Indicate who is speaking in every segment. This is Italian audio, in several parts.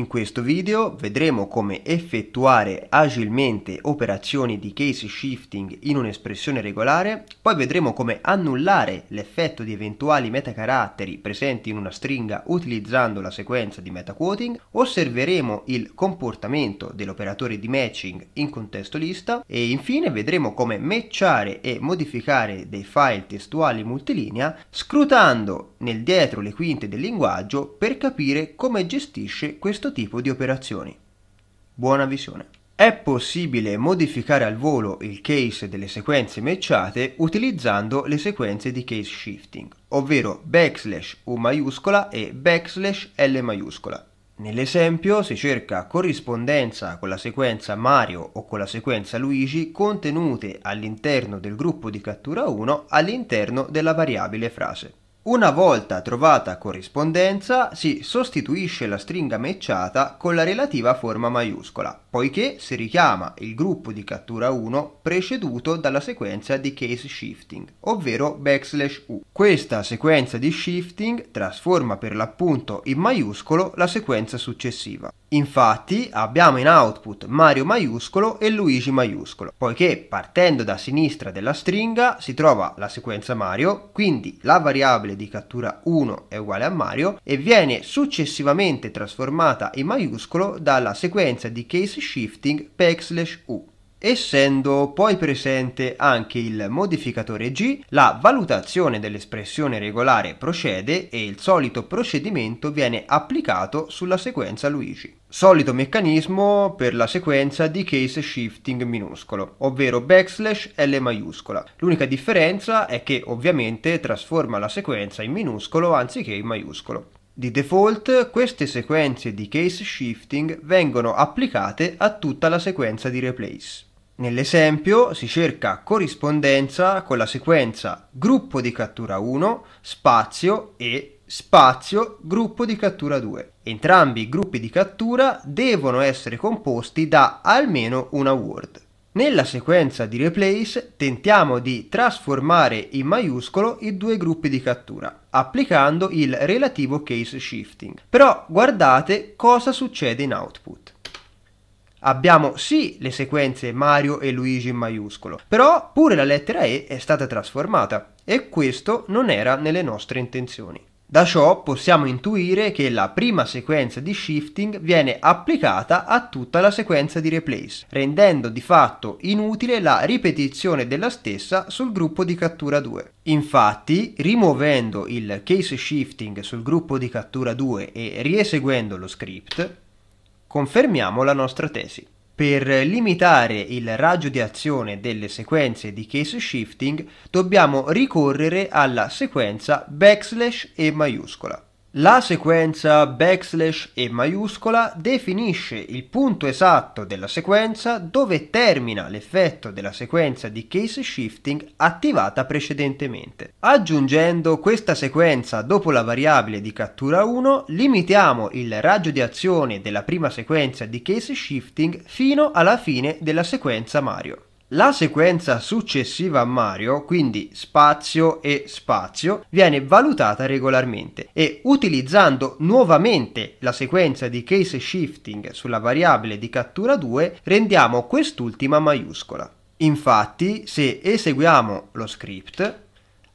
Speaker 1: In questo video vedremo come effettuare agilmente operazioni di case shifting in un'espressione regolare poi vedremo come annullare l'effetto di eventuali metacaratteri presenti in una stringa utilizzando la sequenza di metaquoting, osserveremo il comportamento dell'operatore di matching in contesto lista e infine vedremo come matchare e modificare dei file testuali multilinea scrutando nel dietro le quinte del linguaggio per capire come gestisce questo tipo di operazioni. Buona visione! È possibile modificare al volo il case delle sequenze matchate utilizzando le sequenze di case shifting, ovvero backslash U maiuscola e backslash L maiuscola. Nell'esempio si cerca corrispondenza con la sequenza Mario o con la sequenza Luigi contenute all'interno del gruppo di cattura 1 all'interno della variabile frase. Una volta trovata corrispondenza si sostituisce la stringa matchata con la relativa forma maiuscola, poiché si richiama il gruppo di cattura 1 preceduto dalla sequenza di case shifting, ovvero backslash u. Questa sequenza di shifting trasforma per l'appunto in maiuscolo la sequenza successiva. Infatti abbiamo in output Mario maiuscolo e Luigi maiuscolo, poiché partendo da sinistra della stringa si trova la sequenza Mario, quindi la variabile di cattura 1 è uguale a Mario e viene successivamente trasformata in maiuscolo dalla sequenza di case shifting backslash u essendo poi presente anche il modificatore g, la valutazione dell'espressione regolare procede e il solito procedimento viene applicato sulla sequenza Luigi. Solito meccanismo per la sequenza di case shifting minuscolo, ovvero backslash L maiuscola. L'unica differenza è che ovviamente trasforma la sequenza in minuscolo anziché in maiuscolo. Di default queste sequenze di case shifting vengono applicate a tutta la sequenza di replace. Nell'esempio si cerca corrispondenza con la sequenza gruppo di cattura 1, spazio e spazio gruppo di cattura 2. Entrambi i gruppi di cattura devono essere composti da almeno una word. Nella sequenza di replace tentiamo di trasformare in maiuscolo i due gruppi di cattura, applicando il relativo case shifting. Però guardate cosa succede in output. Abbiamo sì le sequenze Mario e Luigi in maiuscolo, però pure la lettera E è stata trasformata e questo non era nelle nostre intenzioni. Da ciò possiamo intuire che la prima sequenza di shifting viene applicata a tutta la sequenza di replace, rendendo di fatto inutile la ripetizione della stessa sul gruppo di cattura 2. Infatti, rimuovendo il case shifting sul gruppo di cattura 2 e rieseguendo lo script, Confermiamo la nostra tesi. Per limitare il raggio di azione delle sequenze di case shifting dobbiamo ricorrere alla sequenza backslash e maiuscola. La sequenza backslash e maiuscola definisce il punto esatto della sequenza dove termina l'effetto della sequenza di case shifting attivata precedentemente. Aggiungendo questa sequenza dopo la variabile di cattura 1, limitiamo il raggio di azione della prima sequenza di case shifting fino alla fine della sequenza Mario. La sequenza successiva a Mario, quindi spazio e spazio, viene valutata regolarmente e utilizzando nuovamente la sequenza di case shifting sulla variabile di cattura 2 rendiamo quest'ultima maiuscola. Infatti, se eseguiamo lo script,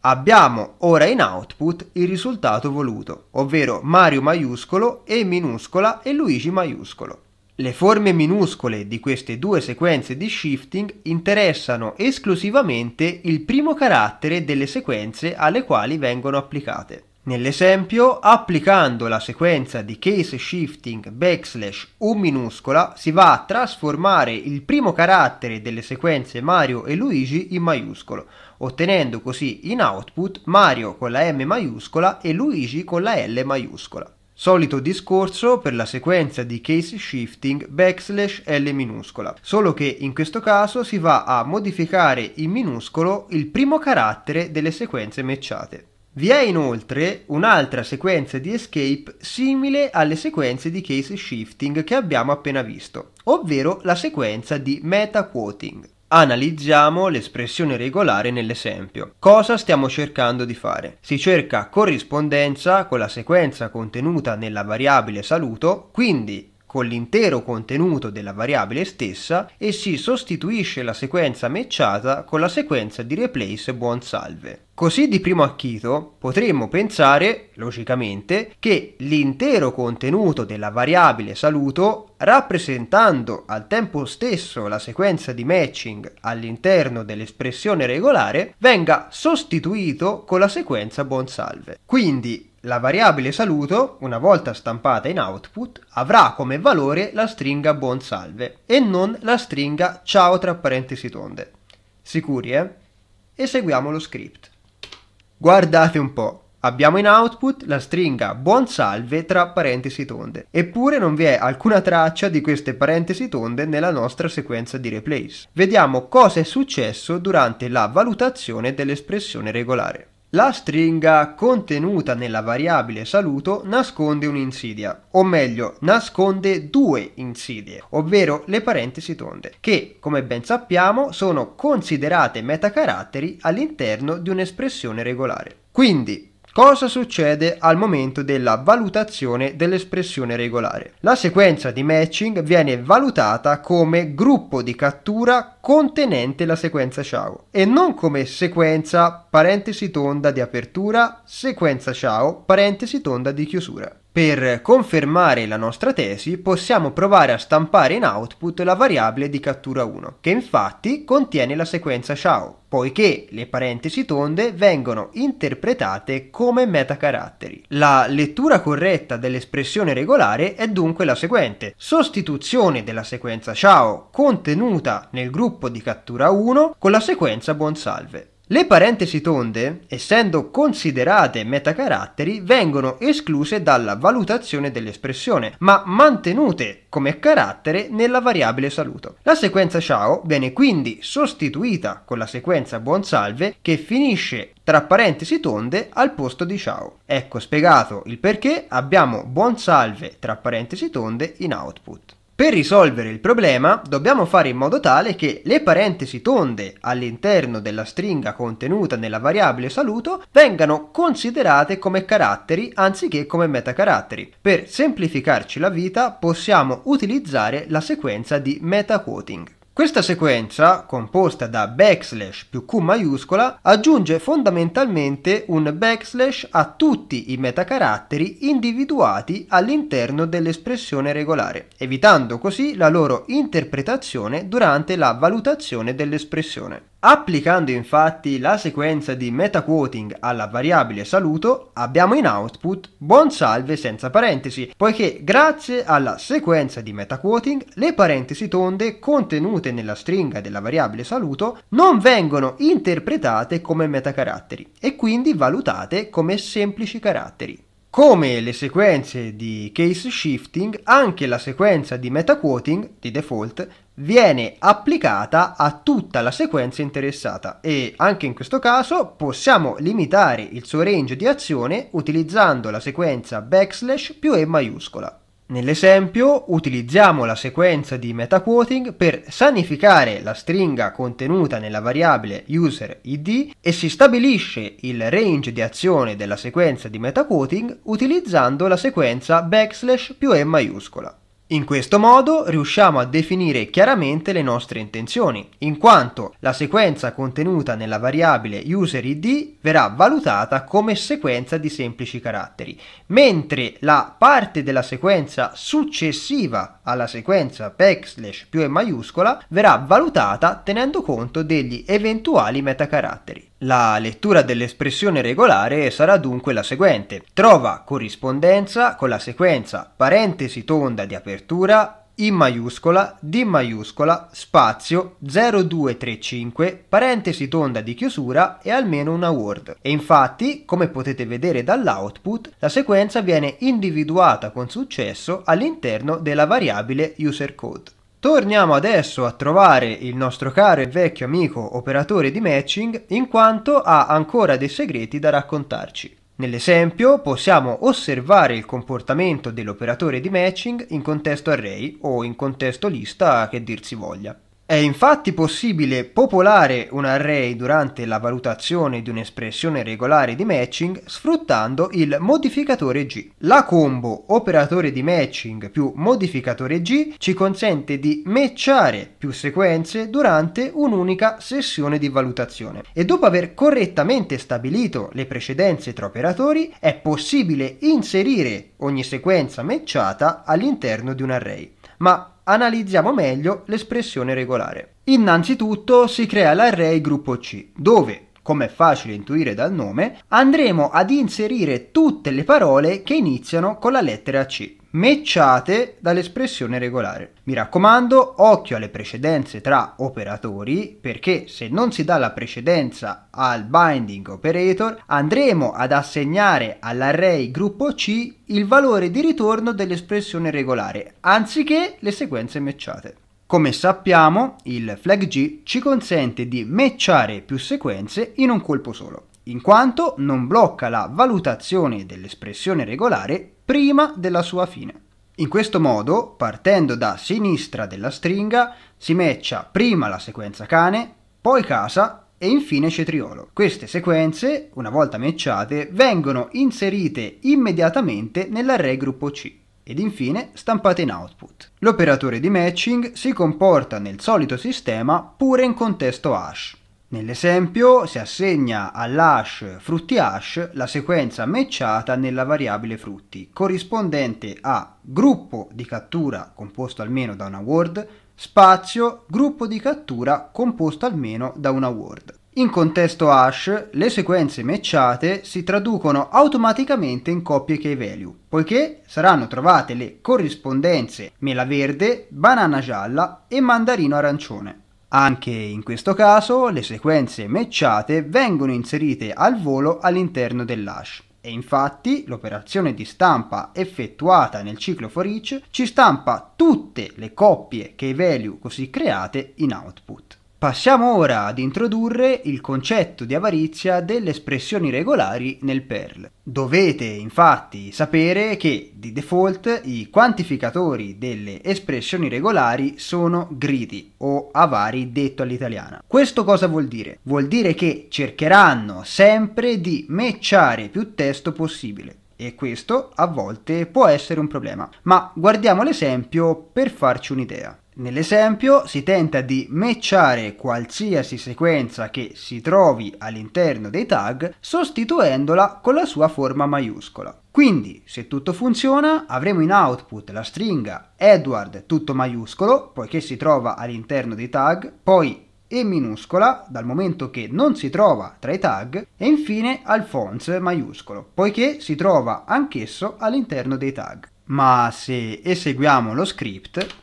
Speaker 1: abbiamo ora in output il risultato voluto, ovvero Mario maiuscolo e minuscola e Luigi maiuscolo. Le forme minuscole di queste due sequenze di shifting interessano esclusivamente il primo carattere delle sequenze alle quali vengono applicate. Nell'esempio, applicando la sequenza di case shifting backslash U minuscola, si va a trasformare il primo carattere delle sequenze Mario e Luigi in maiuscolo, ottenendo così in output Mario con la M maiuscola e Luigi con la L maiuscola. Solito discorso per la sequenza di case shifting backslash L minuscola, solo che in questo caso si va a modificare in minuscolo il primo carattere delle sequenze matchate. Vi è inoltre un'altra sequenza di escape simile alle sequenze di case shifting che abbiamo appena visto, ovvero la sequenza di meta quoting. Analizziamo l'espressione regolare nell'esempio. Cosa stiamo cercando di fare? Si cerca corrispondenza con la sequenza contenuta nella variabile saluto, quindi con l'intero contenuto della variabile stessa e si sostituisce la sequenza matchata con la sequenza di replace buon salve. Così di primo acchito potremmo pensare, logicamente, che l'intero contenuto della variabile saluto, rappresentando al tempo stesso la sequenza di matching all'interno dell'espressione regolare, venga sostituito con la sequenza buon salve. Quindi la variabile saluto, una volta stampata in output, avrà come valore la stringa buon salve e non la stringa ciao tra parentesi tonde. Sicuri, eh? Eseguiamo lo script. Guardate un po', abbiamo in output la stringa buon salve tra parentesi tonde, eppure non vi è alcuna traccia di queste parentesi tonde nella nostra sequenza di replace. Vediamo cosa è successo durante la valutazione dell'espressione regolare. La stringa contenuta nella variabile saluto nasconde un'insidia, o meglio, nasconde due insidie, ovvero le parentesi tonde, che, come ben sappiamo, sono considerate metacaratteri all'interno di un'espressione regolare. Quindi, Cosa succede al momento della valutazione dell'espressione regolare? La sequenza di matching viene valutata come gruppo di cattura contenente la sequenza ciao e non come sequenza parentesi tonda di apertura, sequenza ciao, parentesi tonda di chiusura. Per confermare la nostra tesi possiamo provare a stampare in output la variabile di cattura 1, che infatti contiene la sequenza SHA, poiché le parentesi tonde vengono interpretate come metacaratteri. La lettura corretta dell'espressione regolare è dunque la seguente. Sostituzione della sequenza SHA contenuta nel gruppo di cattura 1 con la sequenza buonsalve. Le parentesi tonde, essendo considerate metacaratteri, vengono escluse dalla valutazione dell'espressione, ma mantenute come carattere nella variabile saluto. La sequenza ciao viene quindi sostituita con la sequenza buon salve che finisce tra parentesi tonde al posto di ciao. Ecco spiegato il perché abbiamo buon salve tra parentesi tonde in output. Per risolvere il problema dobbiamo fare in modo tale che le parentesi tonde all'interno della stringa contenuta nella variabile saluto vengano considerate come caratteri anziché come metacaratteri. Per semplificarci la vita possiamo utilizzare la sequenza di metaquoting. Questa sequenza, composta da backslash più Q maiuscola, aggiunge fondamentalmente un backslash a tutti i metacaratteri individuati all'interno dell'espressione regolare, evitando così la loro interpretazione durante la valutazione dell'espressione. Applicando infatti la sequenza di metaquoting alla variabile saluto abbiamo in output buon salve senza parentesi, poiché grazie alla sequenza di metaquoting le parentesi tonde contenute nella stringa della variabile saluto non vengono interpretate come metacaratteri e quindi valutate come semplici caratteri. Come le sequenze di case shifting, anche la sequenza di meta quoting di default viene applicata a tutta la sequenza interessata e anche in questo caso possiamo limitare il suo range di azione utilizzando la sequenza backslash più E maiuscola. Nell'esempio utilizziamo la sequenza di metaquoting per sanificare la stringa contenuta nella variabile user_id e si stabilisce il range di azione della sequenza di metaquoting utilizzando la sequenza backslash più e maiuscola. In questo modo riusciamo a definire chiaramente le nostre intenzioni, in quanto la sequenza contenuta nella variabile userID verrà valutata come sequenza di semplici caratteri, mentre la parte della sequenza successiva alla sequenza backslash più e maiuscola verrà valutata tenendo conto degli eventuali metacaratteri. La lettura dell'espressione regolare sarà dunque la seguente. Trova corrispondenza con la sequenza parentesi tonda di apertura I maiuscola, D maiuscola, spazio 0235, parentesi tonda di chiusura e almeno una word. E infatti, come potete vedere dall'output, la sequenza viene individuata con successo all'interno della variabile user code. Torniamo adesso a trovare il nostro caro e vecchio amico operatore di matching in quanto ha ancora dei segreti da raccontarci. Nell'esempio possiamo osservare il comportamento dell'operatore di matching in contesto array o in contesto lista che dir si voglia. È infatti possibile popolare un array durante la valutazione di un'espressione regolare di matching sfruttando il modificatore G. La combo operatore di matching più modificatore G ci consente di matchare più sequenze durante un'unica sessione di valutazione e dopo aver correttamente stabilito le precedenze tra operatori è possibile inserire ogni sequenza matchata all'interno di un array. Ma analizziamo meglio l'espressione regolare. Innanzitutto si crea l'array gruppo C, dove, come è facile intuire dal nome, andremo ad inserire tutte le parole che iniziano con la lettera C mecciate dall'espressione regolare. Mi raccomando, occhio alle precedenze tra operatori perché se non si dà la precedenza al binding operator andremo ad assegnare all'array gruppo C il valore di ritorno dell'espressione regolare anziché le sequenze mecciate. Come sappiamo, il flag G ci consente di matchare più sequenze in un colpo solo, in quanto non blocca la valutazione dell'espressione regolare prima della sua fine. In questo modo, partendo da sinistra della stringa, si meccia prima la sequenza cane, poi casa e infine cetriolo. Queste sequenze, una volta matchate, vengono inserite immediatamente nell'array gruppo C ed infine stampate in output. L'operatore di matching si comporta nel solito sistema pure in contesto hash. Nell'esempio si assegna all'hash frutti hash la sequenza matchata nella variabile frutti, corrispondente a gruppo di cattura composto almeno da una word, spazio gruppo di cattura composto almeno da una word. In contesto hash, le sequenze matchate si traducono automaticamente in coppie key value, poiché saranno trovate le corrispondenze mela verde, banana gialla e mandarino arancione. Anche in questo caso le sequenze matchate vengono inserite al volo all'interno dell'hash e infatti l'operazione di stampa effettuata nel ciclo for each ci stampa tutte le coppie key value così create in output. Passiamo ora ad introdurre il concetto di avarizia delle espressioni regolari nel Perl. Dovete infatti sapere che di default i quantificatori delle espressioni regolari sono gridi o avari detto all'italiana. Questo cosa vuol dire? Vuol dire che cercheranno sempre di mecciare più testo possibile e questo a volte può essere un problema. Ma guardiamo l'esempio per farci un'idea. Nell'esempio si tenta di matchare qualsiasi sequenza che si trovi all'interno dei tag sostituendola con la sua forma maiuscola. Quindi, se tutto funziona, avremo in output la stringa Edward tutto maiuscolo, poiché si trova all'interno dei tag, poi E minuscola, dal momento che non si trova tra i tag, e infine Alphonse maiuscolo, poiché si trova anch'esso all'interno dei tag. Ma se eseguiamo lo script,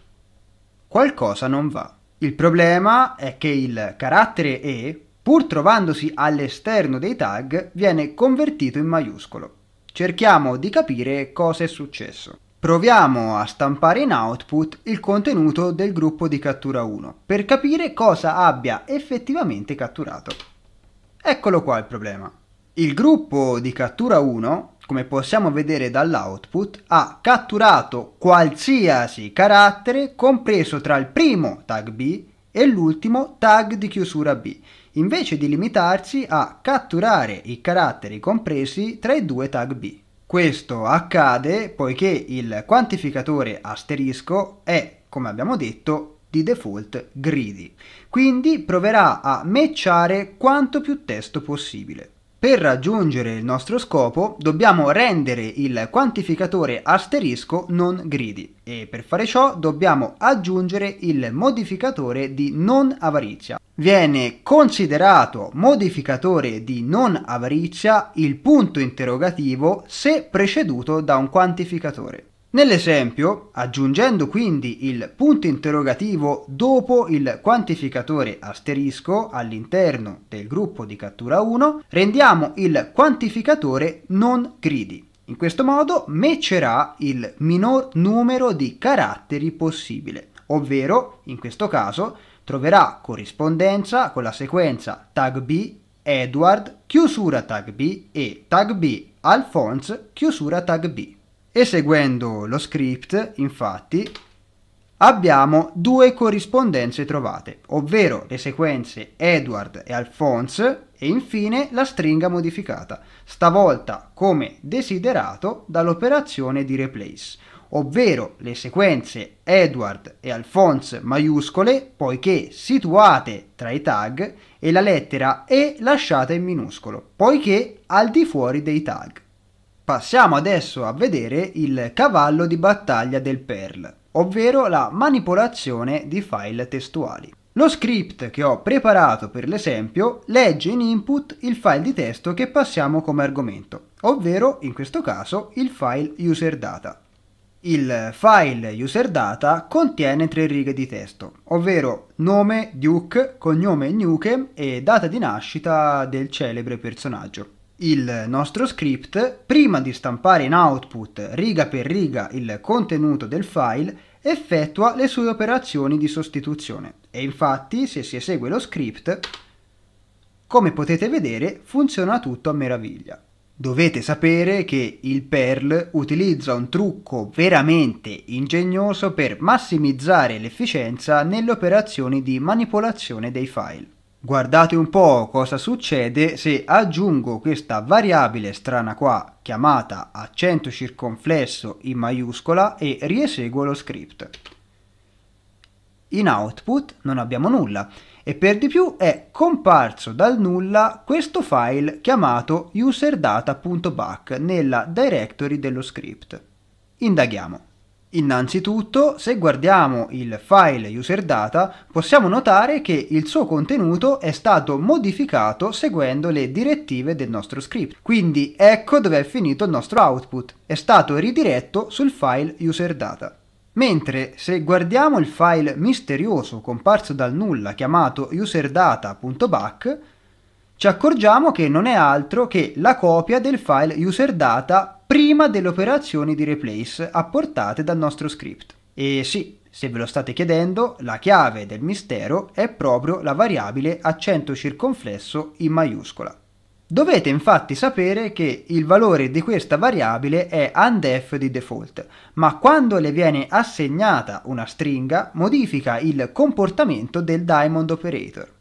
Speaker 1: qualcosa non va. Il problema è che il carattere E, pur trovandosi all'esterno dei tag, viene convertito in maiuscolo. Cerchiamo di capire cosa è successo. Proviamo a stampare in output il contenuto del gruppo di cattura 1 per capire cosa abbia effettivamente catturato. Eccolo qua il problema. Il gruppo di cattura 1 come possiamo vedere dall'output, ha catturato qualsiasi carattere compreso tra il primo tag B e l'ultimo tag di chiusura B, invece di limitarsi a catturare i caratteri compresi tra i due tag B. Questo accade poiché il quantificatore asterisco è, come abbiamo detto, di default greedy, quindi proverà a matchare quanto più testo possibile. Per raggiungere il nostro scopo dobbiamo rendere il quantificatore asterisco non greedy e per fare ciò dobbiamo aggiungere il modificatore di non avarizia. Viene considerato modificatore di non avarizia il punto interrogativo se preceduto da un quantificatore. Nell'esempio, aggiungendo quindi il punto interrogativo dopo il quantificatore asterisco all'interno del gruppo di cattura 1, rendiamo il quantificatore non greedy. In questo modo matcherà il minor numero di caratteri possibile, ovvero, in questo caso, troverà corrispondenza con la sequenza tag B, Edward, chiusura tag B e tag B, Alphonse, chiusura tag B. Eseguendo lo script, infatti, abbiamo due corrispondenze trovate, ovvero le sequenze Edward e Alphonse e infine la stringa modificata, stavolta come desiderato dall'operazione di replace, ovvero le sequenze Edward e Alphonse maiuscole, poiché situate tra i tag, e la lettera E lasciata in minuscolo, poiché al di fuori dei tag. Passiamo adesso a vedere il cavallo di battaglia del Perl, ovvero la manipolazione di file testuali. Lo script che ho preparato per l'esempio legge in input il file di testo che passiamo come argomento, ovvero in questo caso il file user data. Il file user data contiene tre righe di testo, ovvero nome Duke, cognome Nukem e data di nascita del celebre personaggio il nostro script, prima di stampare in output riga per riga il contenuto del file, effettua le sue operazioni di sostituzione. E infatti, se si esegue lo script, come potete vedere, funziona tutto a meraviglia. Dovete sapere che il Perl utilizza un trucco veramente ingegnoso per massimizzare l'efficienza nelle operazioni di manipolazione dei file. Guardate un po' cosa succede se aggiungo questa variabile strana qua chiamata accento circonflesso in maiuscola e rieseguo lo script. In output non abbiamo nulla e per di più è comparso dal nulla questo file chiamato userdata.back nella directory dello script. Indaghiamo. Innanzitutto, se guardiamo il file user data, possiamo notare che il suo contenuto è stato modificato seguendo le direttive del nostro script. Quindi ecco dove è finito il nostro output, è stato ridiretto sul file user data. Mentre se guardiamo il file misterioso comparso dal nulla chiamato userdata.back, ci accorgiamo che non è altro che la copia del file user data prima delle operazioni di replace apportate dal nostro script. E sì, se ve lo state chiedendo, la chiave del mistero è proprio la variabile accento circonflesso in maiuscola. Dovete infatti sapere che il valore di questa variabile è undef di default, ma quando le viene assegnata una stringa modifica il comportamento del diamond operator.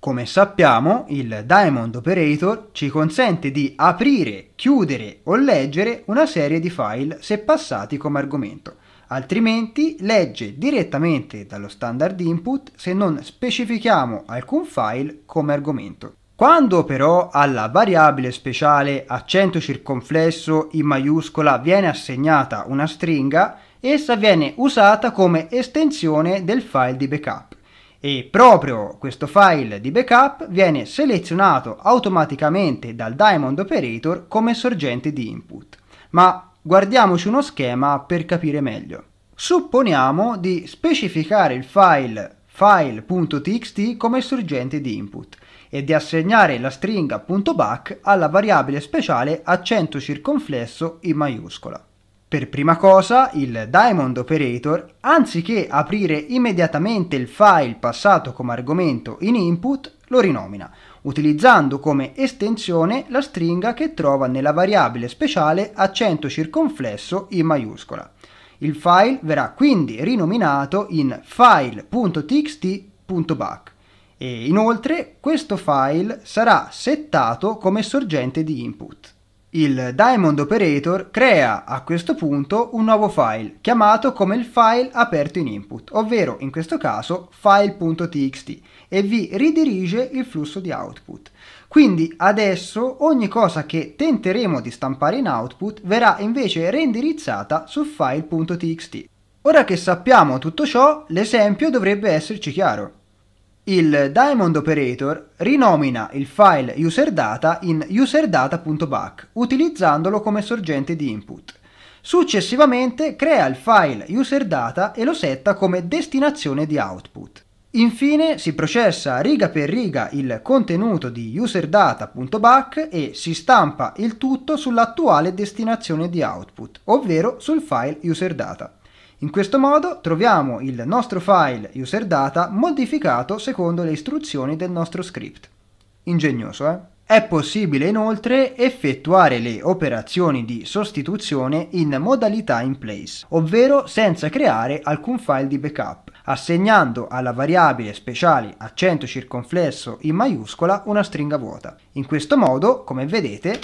Speaker 1: Come sappiamo, il Diamond Operator ci consente di aprire, chiudere o leggere una serie di file se passati come argomento, altrimenti legge direttamente dallo standard input se non specifichiamo alcun file come argomento. Quando però alla variabile speciale accento circonflesso in maiuscola viene assegnata una stringa, essa viene usata come estensione del file di backup e proprio questo file di backup viene selezionato automaticamente dal Diamond Operator come sorgente di input. Ma guardiamoci uno schema per capire meglio. Supponiamo di specificare il file file.txt come sorgente di input e di assegnare la stringa.back alla variabile speciale accento circonflesso in maiuscola. Per prima cosa, il Diamond Operator, anziché aprire immediatamente il file passato come argomento in input, lo rinomina, utilizzando come estensione la stringa che trova nella variabile speciale accento circonflesso in maiuscola. Il file verrà quindi rinominato in file.txt.back e inoltre questo file sarà settato come sorgente di input. Il Diamond Operator crea a questo punto un nuovo file chiamato come il file aperto in input, ovvero in questo caso file.txt e vi ridirige il flusso di output. Quindi adesso ogni cosa che tenteremo di stampare in output verrà invece reindirizzata su file.txt. Ora che sappiamo tutto ciò, l'esempio dovrebbe esserci chiaro il Diamond Operator rinomina il file userdata in userdata.back utilizzandolo come sorgente di input. Successivamente crea il file userdata e lo setta come destinazione di output. Infine si processa riga per riga il contenuto di userdata.back e si stampa il tutto sull'attuale destinazione di output, ovvero sul file userdata. In questo modo troviamo il nostro file userData modificato secondo le istruzioni del nostro script. Ingegnoso, eh? È possibile inoltre effettuare le operazioni di sostituzione in modalità in place, ovvero senza creare alcun file di backup, assegnando alla variabile speciale accento circonflesso in maiuscola una stringa vuota. In questo modo, come vedete,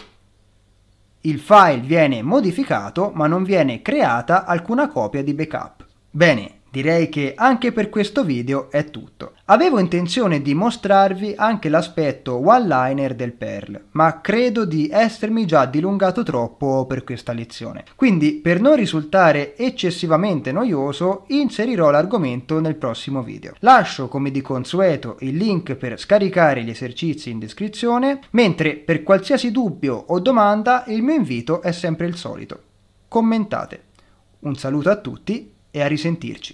Speaker 1: il file viene modificato ma non viene creata alcuna copia di backup. Bene, Direi che anche per questo video è tutto. Avevo intenzione di mostrarvi anche l'aspetto one-liner del Perl, ma credo di essermi già dilungato troppo per questa lezione. Quindi, per non risultare eccessivamente noioso, inserirò l'argomento nel prossimo video. Lascio, come di consueto, il link per scaricare gli esercizi in descrizione, mentre per qualsiasi dubbio o domanda il mio invito è sempre il solito. Commentate. Un saluto a tutti e a risentirci.